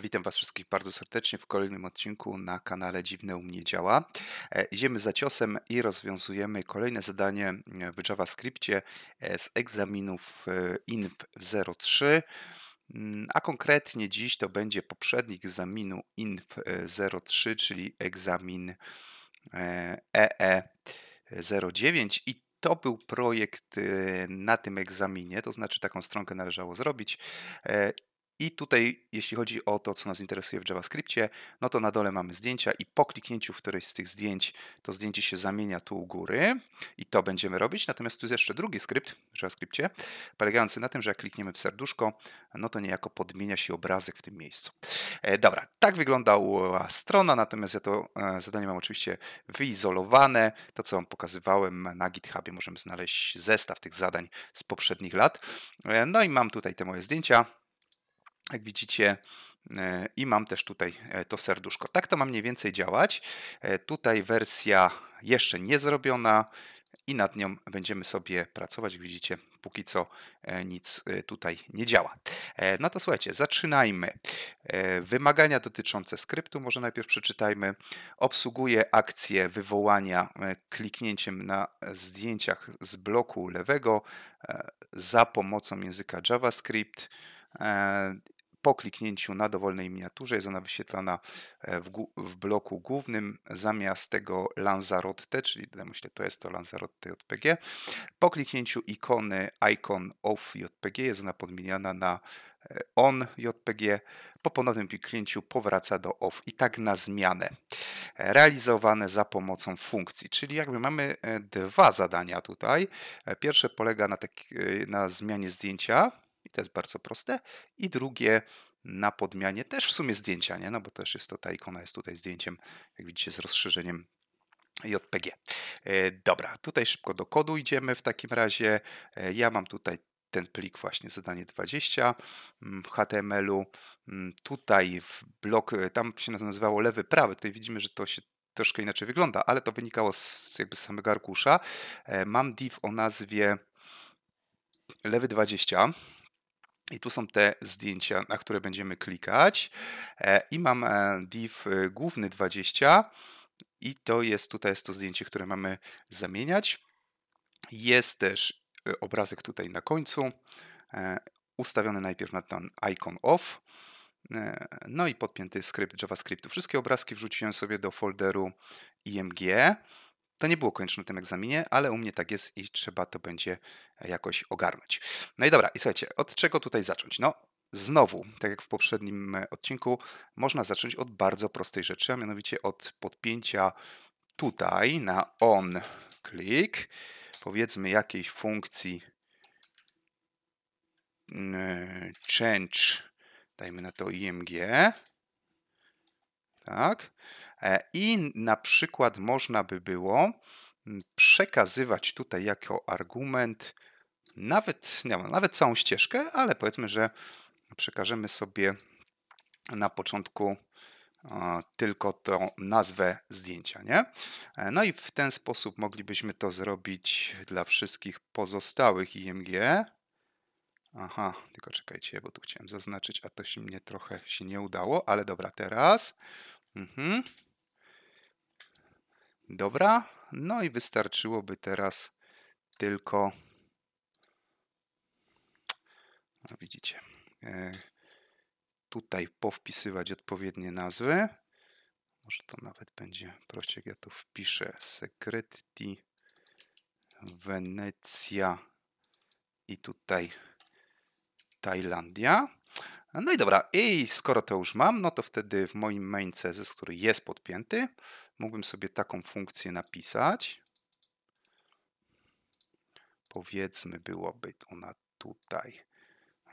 Witam Was wszystkich bardzo serdecznie w kolejnym odcinku na kanale Dziwne u mnie działa. E, idziemy za ciosem i rozwiązujemy kolejne zadanie e, w JavaScriptie e, z egzaminów INF 03. Mm, a konkretnie dziś to będzie poprzednik egzaminu INF 03, czyli egzamin EE 09 i to był projekt na tym egzaminie, to znaczy taką stronkę należało zrobić i tutaj, jeśli chodzi o to, co nas interesuje w JavaScriptie, no to na dole mamy zdjęcia i po kliknięciu w któreś z tych zdjęć to zdjęcie się zamienia tu u góry i to będziemy robić. Natomiast tu jest jeszcze drugi skrypt w JavaScriptie, polegający na tym, że jak klikniemy w serduszko, no to niejako podmienia się obrazek w tym miejscu. E, dobra, tak wyglądała strona, natomiast ja to e, zadanie mam oczywiście wyizolowane. To, co Wam pokazywałem na GitHubie, możemy znaleźć zestaw tych zadań z poprzednich lat. E, no i mam tutaj te moje zdjęcia. Jak widzicie, e, i mam też tutaj e, to serduszko. Tak to ma mniej więcej działać. E, tutaj wersja jeszcze nie zrobiona i nad nią będziemy sobie pracować. Jak widzicie, póki co nic tutaj nie działa. No to słuchajcie, zaczynajmy. Wymagania dotyczące skryptu może najpierw przeczytajmy. Obsługuje akcję wywołania kliknięciem na zdjęciach z bloku lewego za pomocą języka JavaScript po kliknięciu na dowolnej miniaturze jest ona wyświetlana e, w, w bloku głównym zamiast tego Lanzarote, czyli myślę, to jest to Lanzarote JPG. Po kliknięciu ikony Icon of JPG jest ona podmieniana na e, on JPG. Po ponownym kliknięciu powraca do off i tak na zmianę. Realizowane za pomocą funkcji, czyli jakby mamy e, dwa zadania tutaj. Pierwsze polega na, tak, na zmianie zdjęcia to jest bardzo proste. I drugie na podmianie też w sumie zdjęcia, nie? no bo też jest to ta ikona, jest tutaj zdjęciem, jak widzicie, z rozszerzeniem JPG. E, dobra, tutaj szybko do kodu idziemy w takim razie. E, ja mam tutaj ten plik właśnie, zadanie 20 w HTML-u. Tutaj w blok, e, tam się nazywało lewy, prawy, tutaj widzimy, że to się troszkę inaczej wygląda, ale to wynikało z, jakby z samego arkusza. Mam div o nazwie lewy 20 i tu są te zdjęcia, na które będziemy klikać. E, I mam e, div e, główny 20 i to jest, tutaj jest to zdjęcie, które mamy zamieniać. Jest też obrazek tutaj na końcu, ustawiony najpierw na ten icon off. No i podpięty skrypt JavaScriptu. Wszystkie obrazki wrzuciłem sobie do folderu img to nie było konieczne w tym egzaminie, ale u mnie tak jest i trzeba to będzie e, jakoś ogarnąć. No i dobra, i słuchajcie, od czego tutaj zacząć? No, Znowu, tak jak w poprzednim e, odcinku, można zacząć od bardzo prostej rzeczy, a mianowicie od podpięcia tutaj na on click, powiedzmy jakiejś funkcji mm, e, change, dajmy na to img, tak, E, I na przykład można by było mm, przekazywać tutaj jako argument nawet, nie nawet całą ścieżkę, ale powiedzmy, że przekażemy sobie na początku e, tylko tą nazwę zdjęcia, nie? E, no i w ten sposób moglibyśmy to zrobić dla wszystkich pozostałych IMG. Aha, tylko czekajcie, bo tu chciałem zaznaczyć, a to się mnie trochę się nie udało, ale dobra, teraz. Mhm. Dobra, no i wystarczyłoby teraz tylko, no widzicie, e, tutaj powpisywać odpowiednie nazwy. Może to nawet będzie prościej, jak ja tu wpiszę Secretti Wenecja i tutaj Tajlandia. No i dobra, i skoro to już mam, no to wtedy w moim main CSS, który jest podpięty, mógłbym sobie taką funkcję napisać. Powiedzmy, byłoby ona tutaj.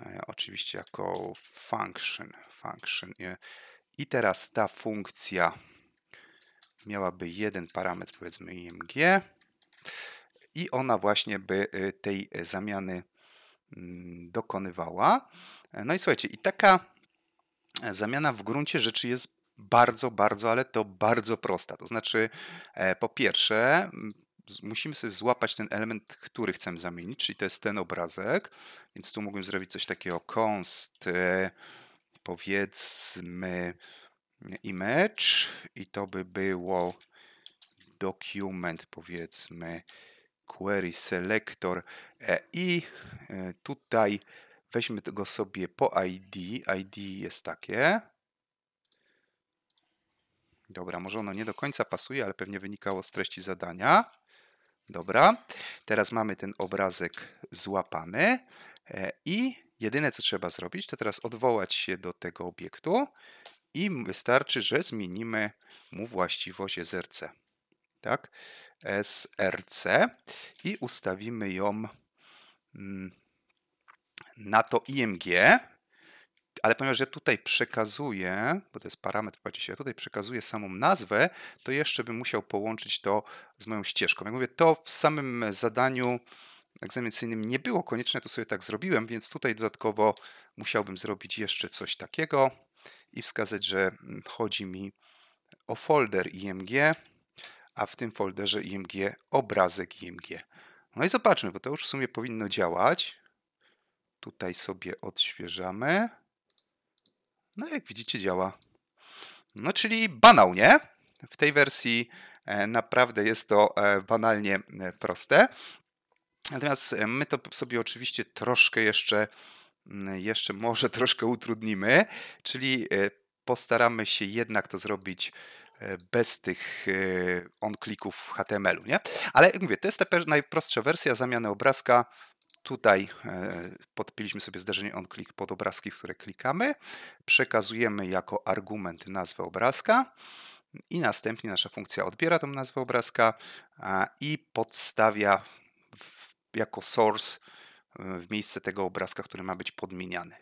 E, oczywiście jako function. function. I teraz ta funkcja miałaby jeden parametr, powiedzmy img i ona właśnie by e, tej e, zamiany mm, dokonywała. No i słuchajcie, i taka zamiana w gruncie rzeczy jest bardzo, bardzo, ale to bardzo prosta. To znaczy, e, po pierwsze, musimy sobie złapać ten element, który chcemy zamienić, czyli to jest ten obrazek, więc tu mógłbym zrobić coś takiego const, e, powiedzmy image i to by było document, powiedzmy query selector e, i tutaj weźmy go sobie po ID, ID jest takie, Dobra, może ono nie do końca pasuje, ale pewnie wynikało z treści zadania. Dobra, teraz mamy ten obrazek złapany e, i jedyne co trzeba zrobić, to teraz odwołać się do tego obiektu i wystarczy, że zmienimy mu właściwość src. Tak, src i ustawimy ją mm, na to img, ale ponieważ ja tutaj przekazuję, bo to jest parametr, patrzcie, ja tutaj przekazuję samą nazwę, to jeszcze bym musiał połączyć to z moją ścieżką. Jak mówię, to w samym zadaniu egzaminacyjnym nie było konieczne, to sobie tak zrobiłem, więc tutaj dodatkowo musiałbym zrobić jeszcze coś takiego i wskazać, że mm, chodzi mi o folder IMG, a w tym folderze IMG obrazek IMG. No i zobaczmy, bo to już w sumie powinno działać. Tutaj sobie odświeżamy. No jak widzicie działa. No czyli banał, nie? W tej wersji e, naprawdę jest to e, banalnie e, proste. Natomiast my to sobie oczywiście troszkę jeszcze, jeszcze może troszkę utrudnimy, czyli postaramy się jednak to zrobić bez tych on-klików w HTML-u, nie? Ale jak mówię, to jest ta najprostsza wersja zamiany obrazka Tutaj e, podpiliśmy sobie zderzenie onclick pod obrazki, w które klikamy. Przekazujemy jako argument nazwę obrazka i następnie nasza funkcja odbiera tą nazwę obrazka i podstawia w, jako source e, w miejsce tego obrazka, który ma być podmieniany.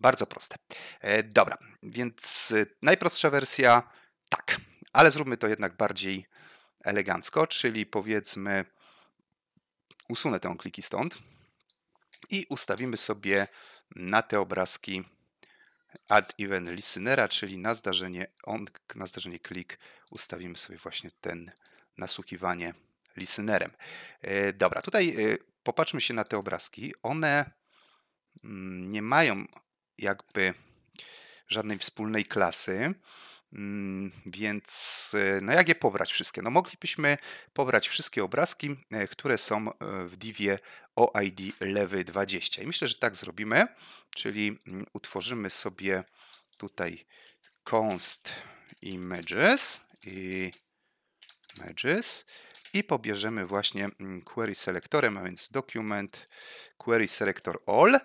Bardzo proste. E, dobra, więc najprostsza wersja tak, ale zróbmy to jednak bardziej elegancko, czyli powiedzmy usunę te kliki stąd, i ustawimy sobie na te obrazki Add Event Listenera, czyli na zdarzenie, on, na zdarzenie klik ustawimy sobie właśnie ten nasłuchiwanie listenerem. E, dobra, tutaj e, popatrzmy się na te obrazki. One mm, nie mają jakby żadnej wspólnej klasy. Mm, więc e, no jak je pobrać wszystkie? No moglibyśmy pobrać wszystkie obrazki, e, które są e, w divie OID lewy 20. I myślę, że tak zrobimy, czyli mm, utworzymy sobie tutaj const images i images i pobierzemy właśnie mm, query selectorem, a więc document query selector all.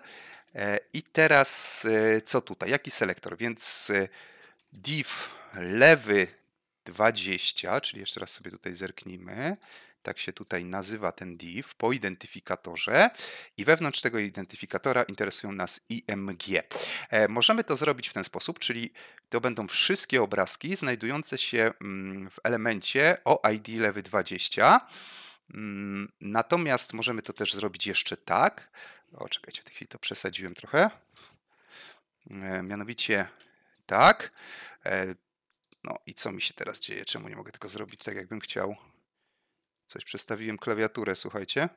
I teraz co tutaj? Jaki selektor? Więc div lewy 20, czyli jeszcze raz sobie tutaj zerknijmy. Tak się tutaj nazywa ten div po identyfikatorze i wewnątrz tego identyfikatora interesują nas IMG. E, możemy to zrobić w ten sposób, czyli to będą wszystkie obrazki znajdujące się mm, w elemencie o ID lewy 20. Mm, natomiast możemy to też zrobić jeszcze tak. O, czekajcie, w tej chwili to przesadziłem trochę. E, mianowicie tak. E, no i co mi się teraz dzieje? Czemu nie mogę tego zrobić tak, jakbym chciał? Coś przestawiłem klawiaturę, słuchajcie.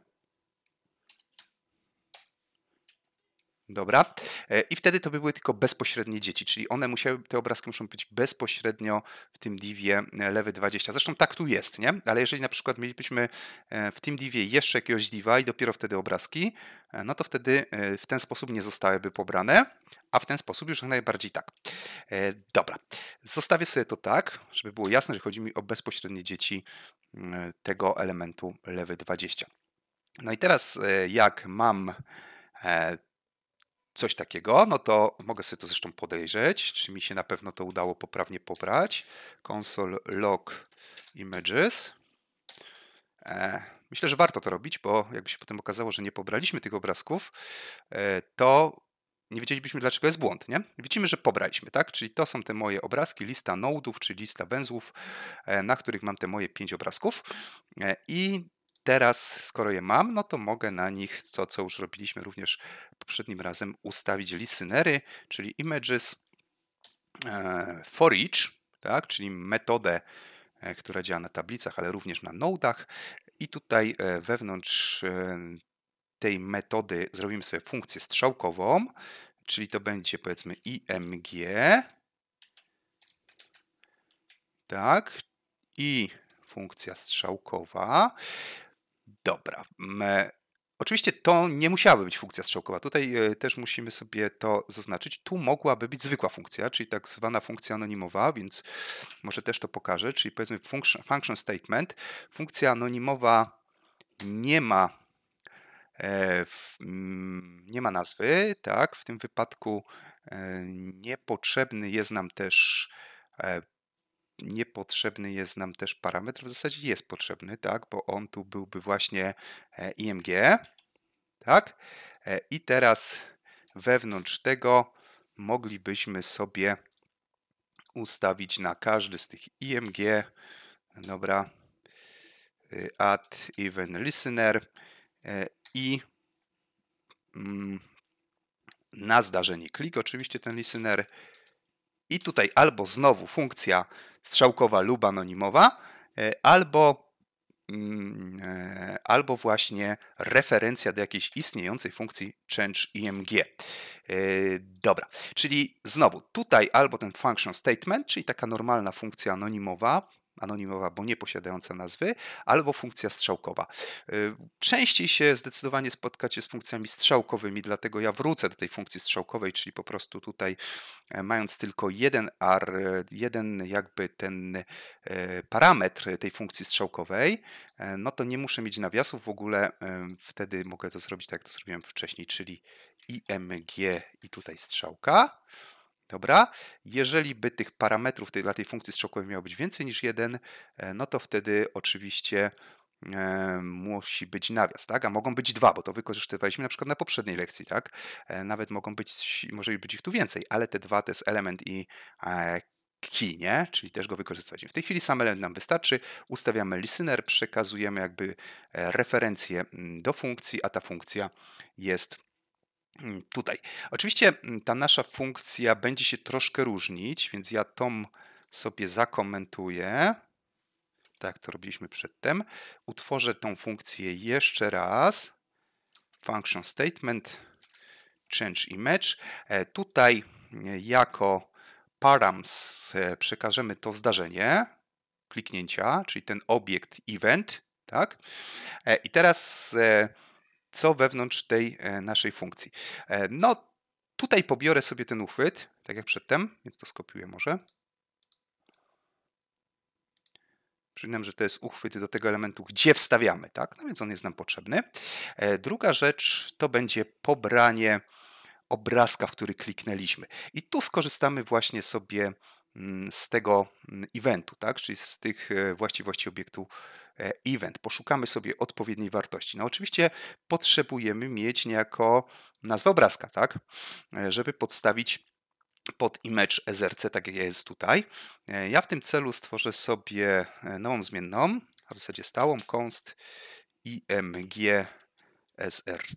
Dobra. E, I wtedy to by były tylko bezpośrednie dzieci, czyli one musiały, te obrazki muszą być bezpośrednio w tym divie e, lewy 20. Zresztą tak tu jest, nie? Ale jeżeli na przykład mielibyśmy e, w tym divie jeszcze jakiegoś diva i dopiero wtedy obrazki, no to wtedy w ten sposób nie zostałyby pobrane, a w ten sposób już najbardziej tak. Dobra. Zostawię sobie to tak, żeby było jasne, że chodzi mi o bezpośrednie dzieci tego elementu lewy 20. No i teraz jak mam coś takiego, no to mogę sobie to zresztą podejrzeć, czy mi się na pewno to udało poprawnie pobrać. Console log images. E, myślę, że warto to robić, bo jakby się potem okazało, że nie pobraliśmy tych obrazków, e, to nie wiedzielibyśmy, dlaczego jest błąd, nie? Widzimy, że pobraliśmy, tak? Czyli to są te moje obrazki, lista nodów, czy lista węzłów, e, na których mam te moje pięć obrazków. I teraz, skoro je mam, no to mogę na nich, to co już robiliśmy również poprzednim razem ustawić listenery, czyli images e, for each, tak, czyli metodę, e, która działa na tablicach, ale również na nodach. I tutaj e, wewnątrz tej metody zrobimy sobie funkcję strzałkową, czyli to będzie powiedzmy img, tak, i funkcja strzałkowa. Dobra, Oczywiście to nie musiałaby być funkcja strzałkowa. Tutaj e, też musimy sobie to zaznaczyć. Tu mogłaby być zwykła funkcja, czyli tak zwana funkcja anonimowa, więc może też to pokażę, czyli powiedzmy function, function statement. Funkcja anonimowa nie ma e, mm, nie ma nazwy, tak? W tym wypadku e, niepotrzebny jest nam też niepotrzebny jest nam też parametr, w zasadzie jest potrzebny, tak, bo on tu byłby właśnie e, IMG, tak, e, i teraz wewnątrz tego moglibyśmy sobie ustawić na każdy z tych IMG, dobra, y, add even listener e, i mm, na zdarzenie klik oczywiście ten listener i tutaj albo znowu funkcja strzałkowa lub anonimowa, e, albo, mm, e, albo właśnie referencja do jakiejś istniejącej funkcji change img. E, dobra, czyli znowu tutaj albo ten function statement, czyli taka normalna funkcja anonimowa, anonimowa, bo nie posiadająca nazwy, albo funkcja strzałkowa. Y, częściej się zdecydowanie spotkacie z funkcjami strzałkowymi, dlatego ja wrócę do tej funkcji strzałkowej, czyli po prostu tutaj e, mając tylko jeden R, jeden jakby ten e, parametr tej funkcji strzałkowej, e, no to nie muszę mieć nawiasów w ogóle, wtedy mogę to zrobić tak, jak to zrobiłem wcześniej, czyli img i tutaj strzałka. Dobra? Jeżeli by tych parametrów tej, dla tej funkcji strzałkowej miało być więcej niż jeden, e, no to wtedy oczywiście e, musi być nawias, tak? A mogą być dwa, bo to wykorzystywaliśmy na przykład na poprzedniej lekcji, tak? E, nawet mogą być, może być ich tu więcej, ale te dwa to jest element i e, key, nie? czyli też go wykorzystaliśmy. W tej chwili sam element nam wystarczy, ustawiamy listener, przekazujemy jakby e, referencję mm, do funkcji, a ta funkcja jest Mm, tutaj. Oczywiście mm, ta nasza funkcja będzie się troszkę różnić, więc ja tą sobie zakomentuję. Tak to robiliśmy przedtem. Utworzę tą funkcję jeszcze raz. Function statement change image. E, tutaj e, jako params e, przekażemy to zdarzenie kliknięcia, czyli ten obiekt event, tak? I teraz co wewnątrz tej e, naszej funkcji. E, no, tutaj pobiorę sobie ten uchwyt, tak jak przedtem, więc to skopiuję może. Przypominam, że to jest uchwyt do tego elementu, gdzie wstawiamy, tak? No więc on jest nam potrzebny. E, druga rzecz to będzie pobranie obrazka, w który kliknęliśmy. I tu skorzystamy właśnie sobie Mm, z tego mm, eventu, tak? czyli z tych e, właściwości obiektu e, event. Poszukamy sobie odpowiedniej wartości. No oczywiście potrzebujemy mieć niejako nazwę obrazka, tak? E, żeby podstawić pod image SRC, tak jak jest tutaj. Ja w tym celu stworzę sobie nową zmienną, w zasadzie stałą, const img src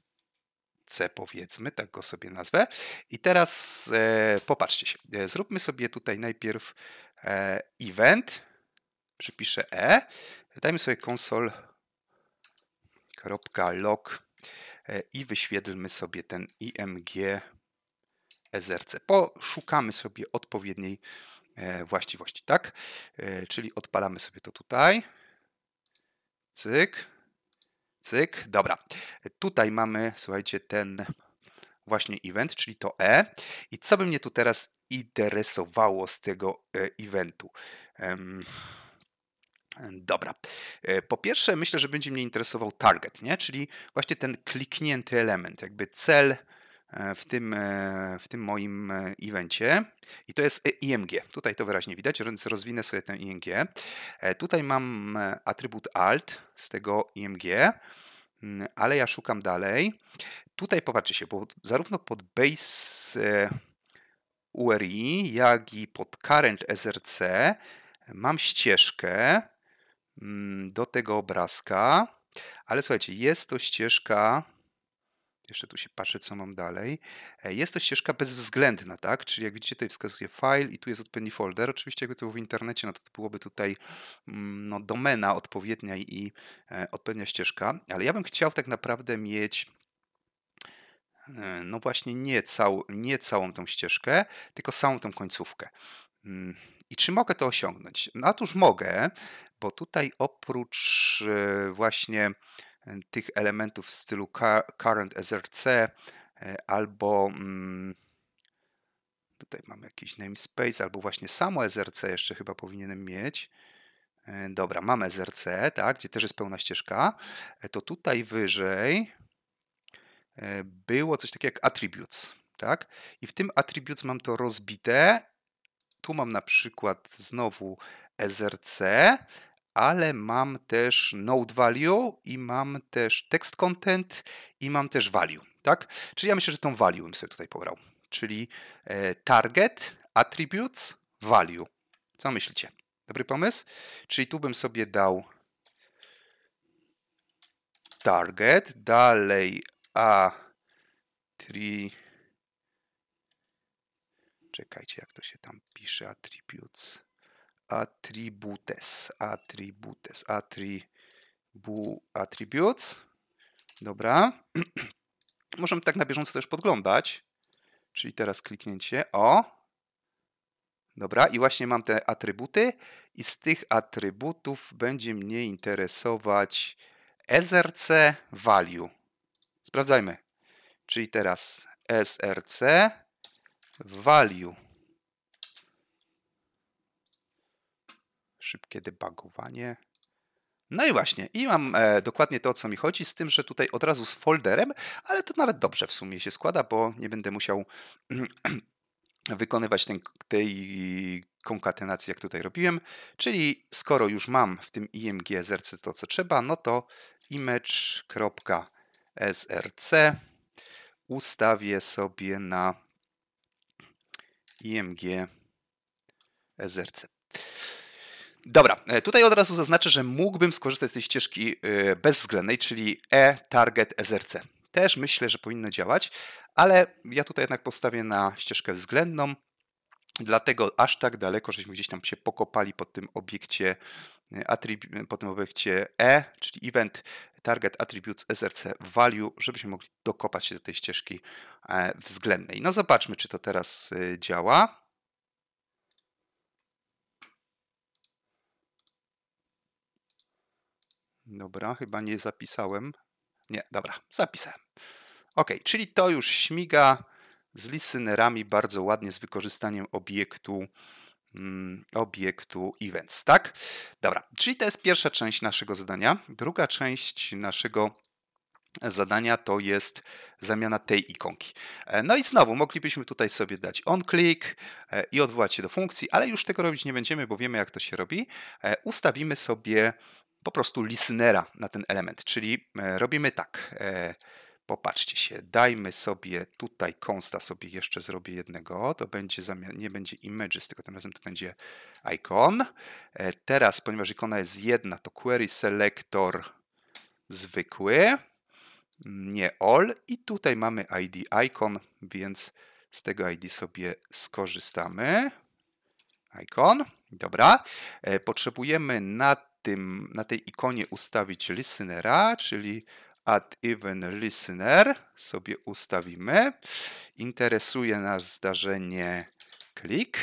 C powiedzmy, tak go sobie nazwę. I teraz e, popatrzcie się. E, zróbmy sobie tutaj najpierw e, event, przypiszę E, dajmy sobie console.log e, i wyświetlmy sobie ten img src. E Poszukamy sobie odpowiedniej e, właściwości, tak? Czyli odpalamy sobie to tutaj. Cyk Cyk, dobra. Tutaj mamy, słuchajcie, ten właśnie event, czyli to E. I co by mnie tu teraz interesowało z tego e, eventu? Um, Dobra. E, po pierwsze, myślę, że będzie mnie interesował target, nie? czyli właśnie ten kliknięty element, jakby cel E, w tym, e, w tym moim e, evencie i to jest IMG. Tutaj to wyraźnie widać, więc rozwinę sobie ten IMG. Tutaj mam atrybut alt z tego IMG, mm, ale ja szukam dalej. Tutaj popatrzcie się, bo zarówno pod base URI, jak i pod current SRC mam ścieżkę mm, do tego obrazka, ale słuchajcie, jest to ścieżka jeszcze tu się patrzę, co mam dalej. E, jest to ścieżka bezwzględna, tak? Czyli jak widzicie, tutaj wskazuje file i tu jest odpowiedni folder. Oczywiście jakby to było w internecie, no to byłoby tutaj mm, no, domena odpowiednia i e, odpowiednia ścieżka, ale ja bym chciał tak naprawdę mieć e, no właśnie nie, cał, nie całą tą ścieżkę, tylko samą tą końcówkę. Mm, I czy mogę to osiągnąć? No otóż mogę, bo tutaj oprócz właśnie tych elementów w stylu current src e, albo mm, tutaj mam jakiś namespace albo właśnie samo src jeszcze chyba powinienem mieć. E, dobra, mam src, tak, gdzie też jest pełna ścieżka. E, to tutaj wyżej było coś takiego jak attributes, tak? I w tym attributes mam to rozbite. Tu mam na przykład znowu src, ale mam też node value i mam też text content i mam też value, tak? Czyli ja myślę, że tą value bym sobie tutaj pobrał, czyli e, target, attributes, value. Co myślicie? Dobry pomysł? Czyli tu bym sobie dał target, dalej a tri... Czekajcie, jak to się tam pisze, attributes attributes, attributes, attribu, attributes. Dobra. Możemy tak na bieżąco też podglądać. Czyli teraz kliknięcie, o. Dobra, i właśnie mam te atrybuty i z tych atrybutów będzie mnie interesować src value. Sprawdzajmy. Czyli teraz src value. Szybkie debugowanie. No i właśnie, i mam e, dokładnie to, o co mi chodzi, z tym, że tutaj od razu z folderem, ale to nawet dobrze w sumie się składa, bo nie będę musiał wykonywać ten, tej konkatenacji, jak tutaj robiłem. Czyli skoro już mam w tym img SRC to, co trzeba, no to image.src ustawię sobie na img SRC. Dobra, e, tutaj od razu zaznaczę, że mógłbym skorzystać z tej ścieżki e, bezwzględnej, czyli e-target SRC. E Też myślę, że powinno działać, ale ja tutaj jednak postawię na ścieżkę względną, dlatego aż tak daleko, żeśmy gdzieś tam się pokopali pod tym obiekcie, po tym obiekcie E, czyli Event Target Attributes SRC Value, żebyśmy mogli dokopać się do tej ścieżki względnej. No zobaczmy, czy to teraz działa. Dobra, chyba nie zapisałem. Nie, dobra, zapisałem. Ok, czyli to już śmiga z listenerami bardzo ładnie z wykorzystaniem obiektu mm, obiektu events, tak? Dobra, czyli to jest pierwsza część naszego zadania. Druga część naszego zadania to jest zamiana tej ikonki. E, no i znowu moglibyśmy tutaj sobie dać on-click e, i odwołać się do funkcji, ale już tego robić nie będziemy, bo wiemy jak to się robi. E, ustawimy sobie po prostu listenera na ten element, czyli e, robimy tak. E, popatrzcie się, dajmy sobie tutaj konsta sobie jeszcze zrobię jednego, to będzie nie będzie images, tylko tym razem to będzie icon. E, teraz, ponieważ ikona jest jedna, to query selector zwykły, nie all i tutaj mamy ID icon, więc z tego ID sobie skorzystamy. Icon, dobra. Potrzebujemy na tym, na tej ikonie ustawić listenera, czyli add even listener sobie ustawimy. Interesuje nas zdarzenie klik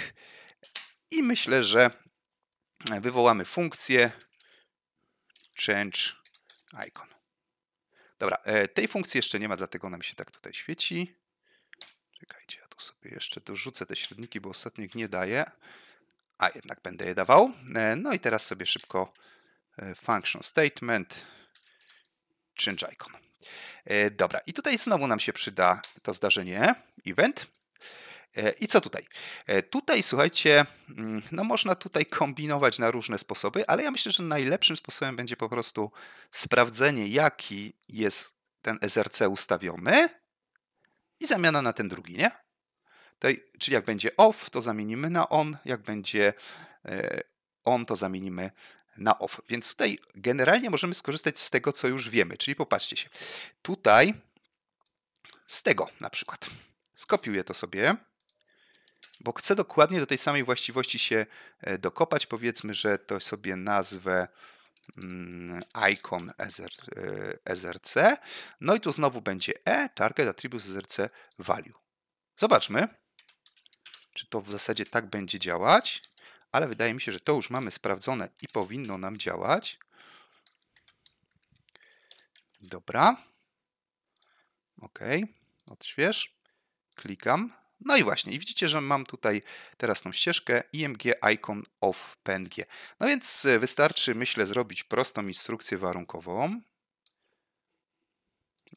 i myślę, że wywołamy funkcję change icon. Dobra, e, tej funkcji jeszcze nie ma, dlatego ona mi się tak tutaj świeci. Czekajcie, ja tu sobie jeszcze dorzucę te średniki, bo ostatnich nie daję a jednak będę je dawał. E, no i teraz sobie szybko e, function statement, change icon. E, dobra, i tutaj znowu nam się przyda to zdarzenie, event. I co tutaj? Tutaj, słuchajcie, mm, no można tutaj kombinować na różne sposoby, ale ja myślę, że najlepszym sposobem będzie po prostu sprawdzenie, jaki jest ten SRC ustawiony i zamiana na ten drugi, nie? Czyli jak będzie off, to zamienimy na on, jak będzie e, on, to zamienimy na off. Więc tutaj generalnie możemy skorzystać z tego, co już wiemy. Czyli popatrzcie się. Tutaj z tego na przykład. Skopiuję to sobie, bo chcę dokładnie do tej samej właściwości się e, dokopać. Powiedzmy, że to sobie nazwę mm, icon SRC. E, no i tu znowu będzie e, target attribute SRC value. Zobaczmy czy to w zasadzie tak będzie działać, ale wydaje mi się, że to już mamy sprawdzone i powinno nam działać. Dobra. OK, odśwież. Klikam. No i właśnie, i widzicie, że mam tutaj teraz tą ścieżkę IMG Icon of PNG. No więc e, wystarczy, myślę, zrobić prostą instrukcję warunkową.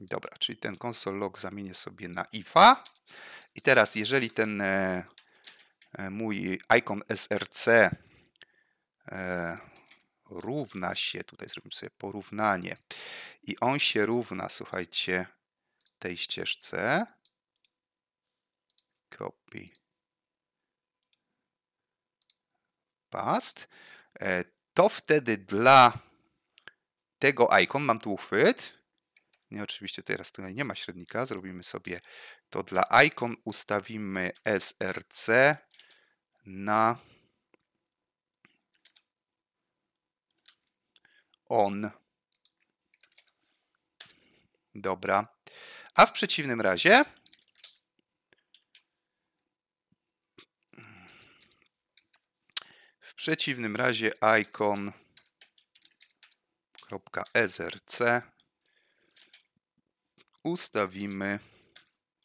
Dobra, czyli ten console log zamienię sobie na IFA. I teraz, jeżeli ten e, E, mój icon src e, równa się, tutaj zrobimy sobie porównanie i on się równa, słuchajcie, tej ścieżce copy past, e, to wtedy dla tego icon mam tu uchwyt, nie, oczywiście teraz tutaj nie ma średnika. Zrobimy sobie to dla icon. Ustawimy src na on. Dobra. A w przeciwnym razie w przeciwnym razie icon.ezrc ustawimy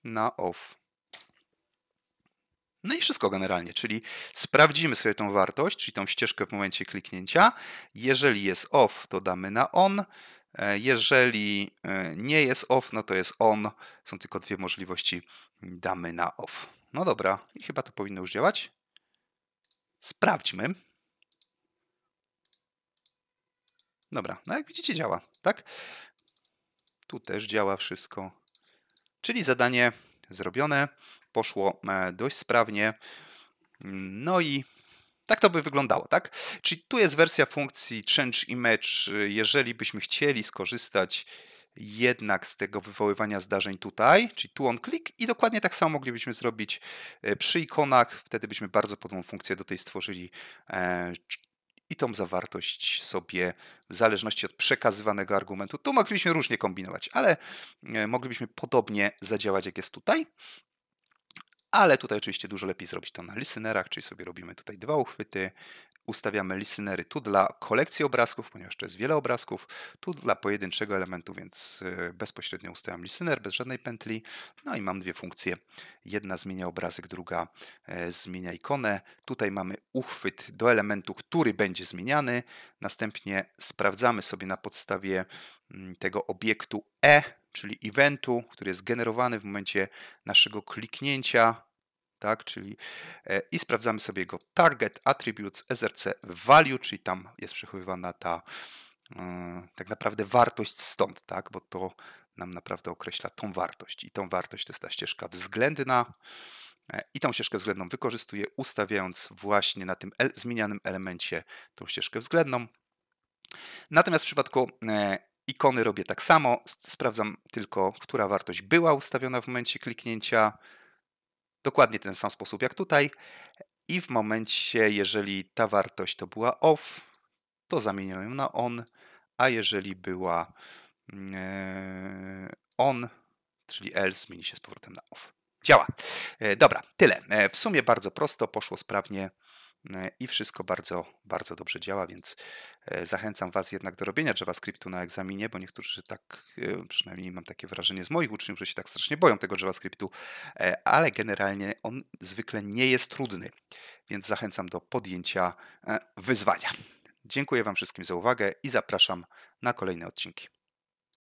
na off. No i wszystko generalnie, czyli sprawdzimy sobie tą wartość, czyli tą ścieżkę w momencie kliknięcia. Jeżeli jest off, to damy na on. E, jeżeli e, nie jest off, no to jest on. Są tylko dwie możliwości. Damy na off. No dobra, i chyba to powinno już działać. Sprawdźmy. Dobra, no jak widzicie działa, tak? Tu też działa wszystko. Czyli zadanie zrobione poszło e, dość sprawnie. No i tak to by wyglądało, tak? Czyli tu jest wersja funkcji change image. Jeżeli byśmy chcieli skorzystać jednak z tego wywoływania zdarzeń tutaj, czyli tu on klik i dokładnie tak samo moglibyśmy zrobić e, przy ikonach. Wtedy byśmy bardzo podobną funkcję do tej stworzyli e, i tą zawartość sobie w zależności od przekazywanego argumentu. Tu moglibyśmy różnie kombinować, ale moglibyśmy podobnie zadziałać jak jest tutaj ale tutaj oczywiście dużo lepiej zrobić to na listenerach, czyli sobie robimy tutaj dwa uchwyty, ustawiamy listenery tu dla kolekcji obrazków, ponieważ to jest wiele obrazków, tu dla pojedynczego elementu, więc y, bezpośrednio ustawiam listener bez żadnej pętli. No i mam dwie funkcje. Jedna zmienia obrazek, druga e, zmienia ikonę. Tutaj mamy uchwyt do elementu, który będzie zmieniany. Następnie sprawdzamy sobie na podstawie mm, tego obiektu E, czyli eventu, który jest generowany w momencie naszego kliknięcia, tak, czyli e, i sprawdzamy sobie jego target attributes src value, czyli tam jest przechowywana ta mm, tak naprawdę wartość stąd, tak, bo to nam naprawdę określa tą wartość i tą wartość to jest ta ścieżka względna e, i tą ścieżkę względną wykorzystuje ustawiając właśnie na tym zmienianym elemencie tą ścieżkę względną. Natomiast w przypadku e, Ikony robię tak samo, sprawdzam tylko, która wartość była ustawiona w momencie kliknięcia. Dokładnie ten sam sposób jak tutaj. I w momencie, jeżeli ta wartość to była off, to zamieniam ją na on, a jeżeli była mm, e, on, czyli else, zmieni się z powrotem na off. Działa. E, dobra, tyle. E, w sumie bardzo prosto, poszło sprawnie. E, i wszystko bardzo, bardzo dobrze działa, więc e, zachęcam Was jednak do robienia JavaScriptu na egzaminie, bo niektórzy tak, e, przynajmniej mam takie wrażenie z moich uczniów, że się tak strasznie boją tego JavaScriptu, ale generalnie on zwykle nie jest trudny, więc zachęcam do podjęcia wyzwania. Dziękuję Wam wszystkim za uwagę i zapraszam na kolejne odcinki.